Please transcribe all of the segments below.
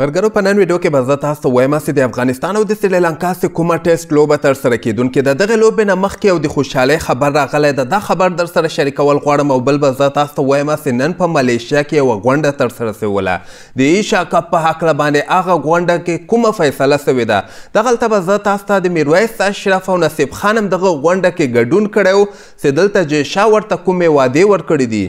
مرګرو په نن ویډیو کې به زه تاسو ته وایم چې د افغانستان او د سریلانکا چې کومه ټیسټ لوبه ترسره کیدونکې ده دغې لوبې نه مخکې او د خوشحالۍ خبر راغلی ده دا خبر درسره شریکول غواړم او بل به زه تاسو ته وایم چې نن په ملیشیا کې یوه غونډه ترسره سوله د ایشا کپ په هکله باندې هغه غونډه کې کومه فیصله سوې ده دغلته به زه تاسو ته د میرویس اشرف او نصیب خان هم دغه غونډه کې ګډون کړی و چې دلته جیشا ورته کومې وعدې ورکړي دي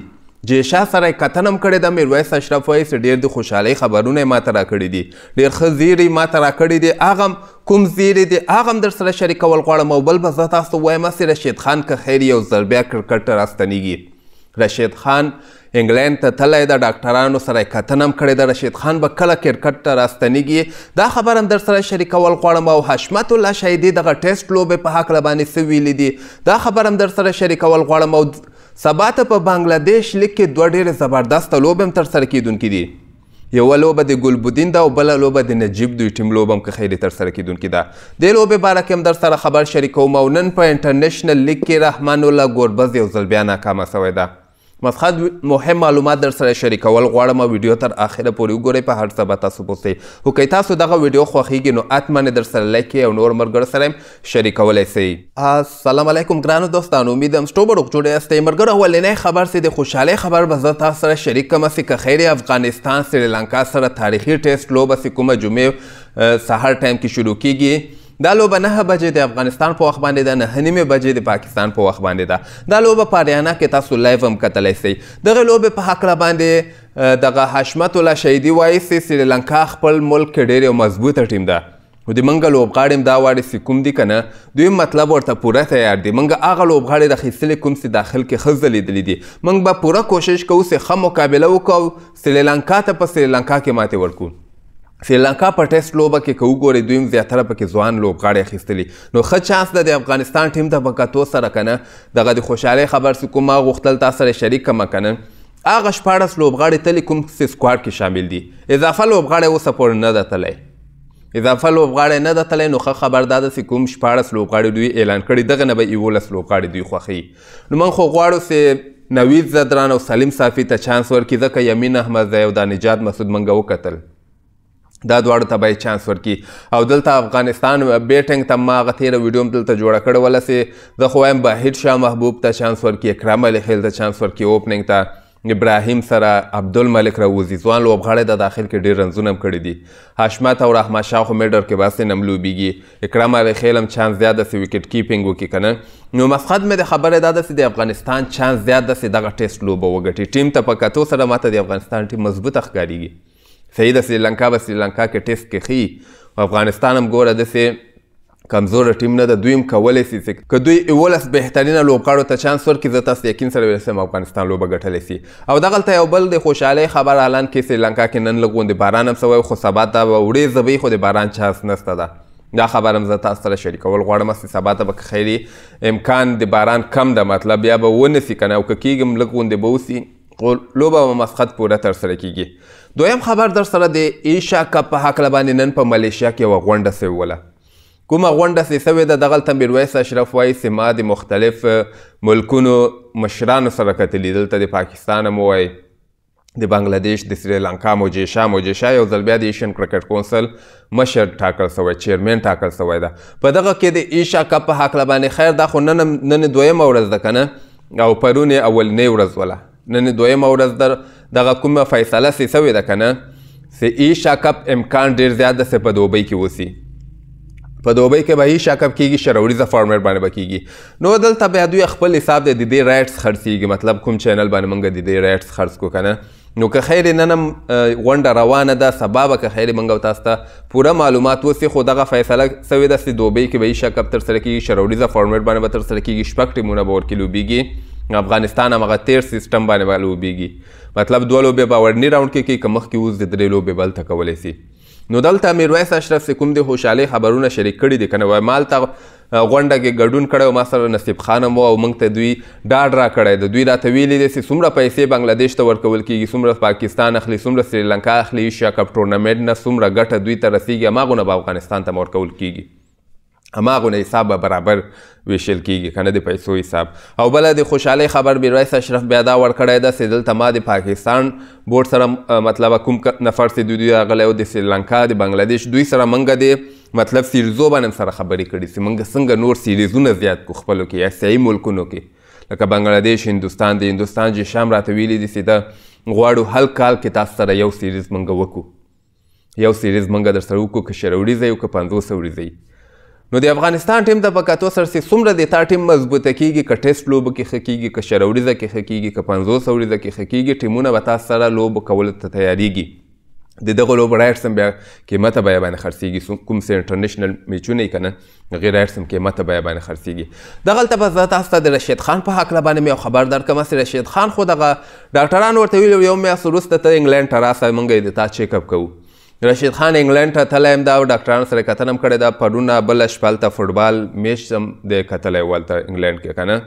چې شاه سره کتنم کړی د میرویس اشرف وایي چې ډېر د خوشحالۍ خبرونه یې ماته راکړي دي ډېر ښه زیری ماته راکړي دي هغه کوم زیری دي هغه در سره شریکول غواړم او بل به زه تاسو وایم چې رشید خان که خیر یو ځل بیا کرکټ راستنیږي رشید خان انګلند ته تللی د ډاکټرانو سره کتنم کړی ده رشید خان به کله کرکټ ته راستنیږي دا خبر هم در سره شریکول غواړم او حشمت الله شهیدي دغه ټیسټ لوبې په هکله باندې څه ویلي دي دا خبر هم در سره شریکول غواړم او سبا ته په بنگلاديش لیګ کې دوه ډېرې زبردسته لوبې هم ترسره کیدونکې دي یوه لوبه د ګلبدین ده او بله لوبه د نجیب دوی ټیم لوبه هم که خیرې ترسره کیدونکې ده دې لوبې باره کې هم درسره خبر شریکوم او نن په انټرنیشنل لیګ کې رحمان الله ګوربز یو ځل بیا ناکامه سوی ده مفخد مهم معلومات در سره شریکول غواړم ویډیو تر اخره پورې وګورئ په هر څه به تاسو پوسئ خو که تاسو دغه ویډیو خوښیږي نو حتمن در سره لایک او نور ملګرو سره شریکولی سئ السلام علیکم ګرانو دوستانو امید هم سټو به روغ جوړ یاستئ ملګرو اولنی خبر سې د خوشحالۍ خبر به زه تاسو سره شریک کړم چې که خیر افغانستان سریلانکا سره تاریخي ټیسټ لوبه چې کومه جمعې سهار ټایم کې شروع کیږي دا لوبه نه بجې د افغانستان په وخت باندې ده نه نیمه بجې د پاکستان په وخت باندې ده دا لوبه په اریانا کې تاسو لایو هم کتلی سئ دغه لوبې په هکله باندې دغه حشمت الله شهیدي وایي سریلانکا خپل ملک کې ډېر یو مضبوطه ټیم ده خو د منګه لوبغاړي هم دا واړې چې کوم دي که نه دوی مطلب ورته پوره تیار دي منګه هغه لوبغاړي راخیستلي کوم چې داخل کې ښه ځلیدلي دي موږ به پوره کوشش کوو چې ښه مقابله وکړو سریلانکا ته په سریلانکا کې ماتې ورکړو سریلانکا په ټیسټ لوبه کې که وګورئ دوی هم زیاتره پکې ځوان لوبغاړي اخیستلي نو ښه چانس ده د افغانستان ټیم ته په کتو سره که نه دغه د خوشحالۍ خبر چې کوم ما غوښتل تا سره شریک کړمه که نه هغه شپاړس لوبغاړي تلي کوم سکواډ کې شامل دي اضافه لوبغاړی اوسه پورې نه ده تللی اضافه لوبغاړی نه ده تللی نو ښه خبر دا ده چې کوم شپاړس لوبغاړي دوی اعلان کړي دغه نه به یولس لوبغاړي دوی خوښوي نو من خو غواړو چې نوید زدران او سلیم صافي ته چانس ورکړي ځکه یمین احمدزی او دا نجات مسعود منګه وکتل دا دواړو ته باید چانس ورکړي او دلته افغانستان بیټنګ ته ما هغه تېره ویډیو هم دلته جوړه کړې وله سې زه خو وایم بهیر شاه محبوب ته چانس ورکړي اکرام علي خیل ته چانس ورکړي اوپننګ ته ابراهیم سره عبدالملک راوزي ځوان لوبغاړی د داخل کې ډېر رنځونه هم کړي دي حشمت او رحمت شاه خو میډر کې باسې نه هم لوبیږي اکرام علي خیل هم چانس زیات داسې وکټ کیپینګ وکړي که نه نو مسخد مې د خبرې دا داسې د افغانستان چانس زیات داسې دغه ټیسټ لوبه وګټي ټیم ته په کتو سره ماته د افغانستان ټیم مضبوطه ښکارېږي صحیح د سریلانکا به سریلانکا کې ټیسټ کې ښیي افغانستان هم ګوره داسې کمزوره ټیم نه ده دوی هم کولی سي چې که دوی یولس بهترینه لوبغاړو ته چانس ورکړي زه تاسو یقین سره ویلی افغانستان لوبه ګټلی سي او دغلته یو بل د خوشحالۍ خبر اعلان کې سریلانکا کې نن لږ غوندې باران هم سوی خو سبا ته به وریځ وي خو د باران چانس نسته ده دا خبر هم زه تاسو سره شریکول غواړم چې سبا ته به که خیري امکان د باران کم ده مطلب یا به ونسي که نه او که کېږم لږ غوندې به وسي لوبه او مسقط پوره ترسره کیږي دویم خبر در سره د ایشا کپ په حق باندې نن په ملیشیا کې یوه غونډه سوې وله کومه غونډه سې سوې ده دغلته میرویس اشرف وایي چې ما د مختلف ملکونو مشرانو سره کتلي دلته د پاکستان هم وایي د بنگلاديش د سریلانکا موجیشا موجیشا یو ځل بیا د ایشین کرکټ کونسل مشر ټاکل شوی چیرمن ټاکل شوی ده په دغه کې د ایشا کپ په حق باندې خیر دا خو نن نن دویمه ورځ ده که نه او پرون یې اولنۍ ورځ وله نن دویمه ورځ در دغه کومه فیصله سي سوې ده کنه سي ای شاکپ امکان ډیر زیات ده په دوبۍ کې وسی په دوبۍ کې به ای شاکپ کیږي شروریزه فارمیټ باندې بکیږي نو دلته بیا دوی خپل حساب د دې رائټس خرڅیږي مطلب کوم چینل باندې مونږ د دې رائټس خرڅ کو کنه نو که خیر نن غونډه روانه ده سبا به که خیر منګو تاسو ته پوره معلومات وسی خو دغه فیصله سوی د دوبۍ کې به یې شکب تر سره کې شروریزه فارمیټ باندې به تر سره کې شپږ ټیمونه به ورکې لوبیږي افغانستان هم هغه تیر سیستم باندې به لوبیږي مطلب دوه لوبې به ورني راوند کې کوي که مخکې اوس د درې لوبې به هلته کولی سي نو دلته میرویس اشرف چې کوم د خوشحالۍ خبرونه شریک کړي دي که نه وای مالته غونډه کې ګډون کړی ما سره نصیب خان هم او موږ ته دوی ډاډ را کړی د دوی راته ویلي دی چې څومره پیسې بنګلادیش ته ورکول کېږي څومره پاکستان اخلي څومره سریلانکا اخلي ایشیا کپ ټورنمنټ نه څومره ګټه دوی ته رسیږي هماغونه به افغانستان ته ورکول کېږي هماغونه حساب به برابر ویشل کیږي کنه د پیسو حساب او بل د خوشحالي خبر میرویس اشرف بیا دا ورکړی ده چې دلته ما د پاکستان بورډ سره مطلب کوم نفر چې دوی راغلی او د سریلانکا د بنگلاديش دوی سره منګه دی مطلب سیریزو باندې سره خبرې کړې چې منګه څنګه نور سیریزونه زیات کو خپلو کې اسیایي ملکونو کې لکه بنگلاديش هندستان د هندستان چې شام راته ویلي دي چې دا غواړو هل کال کې تاسو سره یو سیریز منګه وکړو یو سیریز منګه در سره وکړو که شل ورځې او که پنځوس ورځې نو د افغانستان ټیم د پکاتو سر سي څومره د تا ټیم مضبوطه کیږي ک ټیسټ لوب کې خکېږي ک شروریزه کې خکېږي ک 500 اوریزه کې خکېږي ټیمونه به تاسو سره لوب کول ته تیاریږي د دغه لوب رایټ سم بیا قیمته به باندې خرڅيږي کوم سي انټرنیشنل میچونه کنه غیر رایټ سم قیمته به باندې خرڅيږي دغه تل په ذات تاسو د رشید خان په حق باندې مې خبر درکم سره رشید خان خو دغه ډاکټرانو ورته ویل یو مې اصل وروسته ته انګلند تراسه مونږه د تا چیک اپ کوو رشید خان انګلند ته تللی یم دا او ډاکټرانو سره کتنه هم کړې ده پرونه بله شپه هلته فوټبال میچ هم دی کتلی و هلته انګلند کې که نه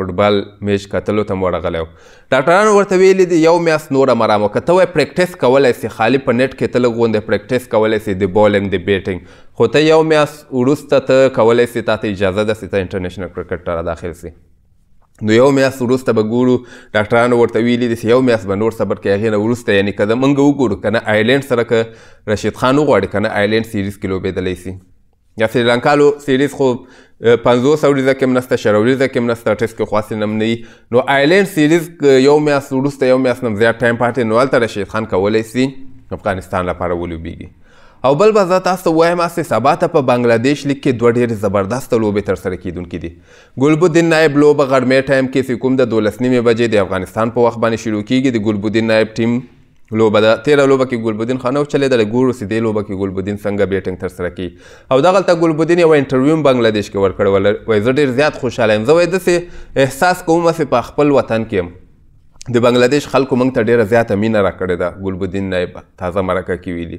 فوټبال میچ کتلو ته هم ورغلی و ډاکټرانو ورته ویلي دي یو میاشت نوره مرام وکړه ته وایې پریکټیس کولی سي خالي په نیټ کې ته لږ غوندې پریکټیس کولی سي د بالینګ د بیټینګ خو ته یو میاشت وروسته ته کولی سي تا ته اجازه ده سي ته انټرنیشنل کرکټ ته را داخل سي نو یو میاس وروسته به ګورو ډاکټرانو ورته ویلي دي یو میاس به نور صبر کې هغې نه وروسته یعنې که د منګه وګورو که نه آیلینډ سره که رشید خان وغواړي که نه آیلینډ سیریز کې لوبېدلی سي یا سریلانکالو سیریز خو پنځوس اوریزه کې هم نسته شل اوریزه کې هم نسته ټیسټ کې خو هسې نه هم نو آیلینډ سیریز یو میاس وروسته یو میاس نه زیات ټایم پاتې نو هلته رشید خان کولی سي افغانستان لپاره ولوبېږي او بل به زه تاسو وایم هسې سبا ته په بنګلادیش لیګ کې دوه ډېرې زبردسته لوبې ترسره کیدونکې دي ګلبدین نایب لوبه غرمې ټایم کې چې کوم د دولس نیمې بجې د افغانستان په وخت باندې شروع کیږي د ګلبدین نایب ټیم لوبه ده تیره لوبه کې ګلبدین خانه وچلېدله ګورو چې دې لوبه کې ګلبدین څنګه بیټینګ ترسره کړي او دغلته ګلبدین یوه انټرویو هم بنګلادیش کې ورکړې وله وایي زه ډېر زیات خوشحاله یم زه وایي داسې احساس کوم هسې په خپل وطن کې یم د بنگلاديش خلکو موږ ته ډیره زیاته مینه راکړې ده ګلبدین نایب تازه مرکه کې ویلي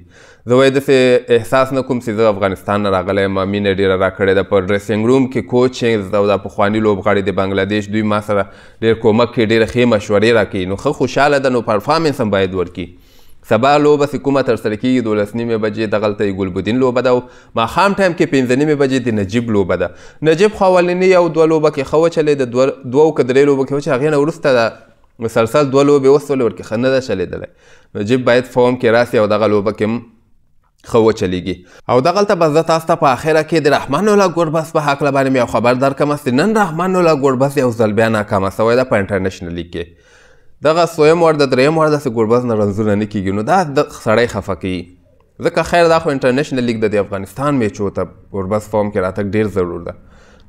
زه وایي داسې احساس نه کوم چې زه افغانستان نه راغلی یم مینه ډیره راکړې ده په ډریسینګ روم کې کوچ او دا پخواني لوبغاړي د بنگلاديش دوی ما سره ډیر کومک کې ډیره ښې مشورې راکوي نو ښه خوشحاله ده نو پرفارمنس هم باید ورکړي سبا لوبه چې کومه ترسره کېږي دولس نیمې بجې دغلته یې ګلبدین لوبه ده او ماښام ټایم کې پنځه نیمې بجې د نجیب لوبه ده نجیب خو اولنۍ او دوه لوبه کې ښه وچلېده دوه که درې لوبه کې وچه هغې نه وروسته مسلسل دوه لوبې وسولې ورکې ښه نه ده چلېدلی نجیب باید فوم کې راسي او دغه لوبه کې ښه وچلیږي او دغلته به زه تاسو ته په اخره کې د رحمان الله ګوربس په هکله باندې مې یو خبر درکړم چې نن رحمان الله ګوربس یو ځل بیا ناکامه سوی ده په انټرنیشنل لیګ کې دغه سویم وار د دریم وار داسې ګوربز نه رنځونه نه کیږي نو دا د سړی خفه کوي ځکه خیر دا خو انټرنیشنل لیګ د افغانستان میچو ته ګوربز فارم کې راتګ ډیر ضرور ده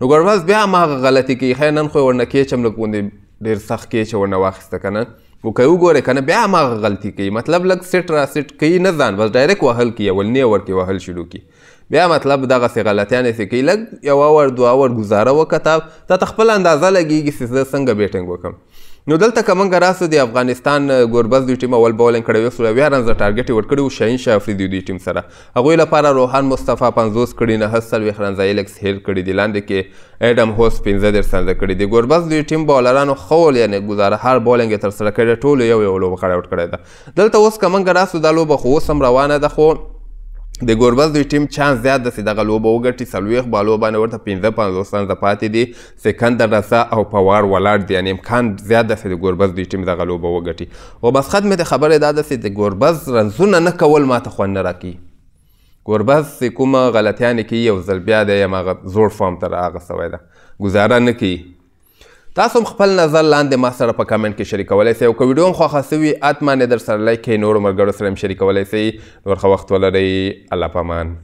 نو ګوربز بیا هماغه غلطي کوي خیر نن خو یې ورنه کیچم لږ غوندې ډیر سخت کې چونه واخیسته کنه خو که وګورې کنه بیا هماغه غلطي کوي مطلب لږ سیټ را سیټ کوي نه ځان بس ډایرک وهل کوي اولنی اوور کې وهل شروع کوي بیا مطلب دغسې غلطیانې سې کوي لږ یو اور دوه اور ګزاره وکړه تا ته خپله اندازه لګېږي چې زه څنګه بیټنګ وکړم نو دلته که موږ راسو د افغانستان ګوربز دوی ټیم اول بولینګ کړی یو سل اویا رنزه ټارګټ یې ورکړی و شاهین شاه افریدي دوی ټیم سره هغوی لپاره روحان مصطفی پنځوس کړي نهه څلوېښت رنزه یې لږ سهل کړي دي لاندې کې ایډم هوس پنځه دېرش رنزه کړي دي ګوربز دوی ټیم بالرانو ښه ول یعنې ګزاره هر بولینګ یې ترسره کړی ټولو یو یو لوبه کړی وټ کړی ده دلته اوس که موږ راسو دا لوبه خو اوس هم روانه ده خو د ګوربز دوی ټیم چانس زیات ده چې دغه لوبه وګټي څلوېښت بالو باندې ورته پنځه پنځوس رنزه پاتې دي سکندر رسا او پوار ولاړ دي یعنی امکان زیات ده چې د ګوربز دوی ټیم دغه لوبه وګټي او بس ختمې د خبرې دا ده چې د ګوربز رنزونه نه کول ماته خوند نه راکوي ګوربز چې کومه غلطیانې کوي یو ځل بیا د یم هغه زوړ فارم ته راغستوی ده ګزاره نه کوي تاسو خپل نظر لاندې ما سره په کمنټ کې شریکولای شئ او که ویډیو خو خاصوي اتمه نه در سره لایک کړئ نور مرګرو سره هم شریکولای شئ نور خو وخت ولرئ الله پامان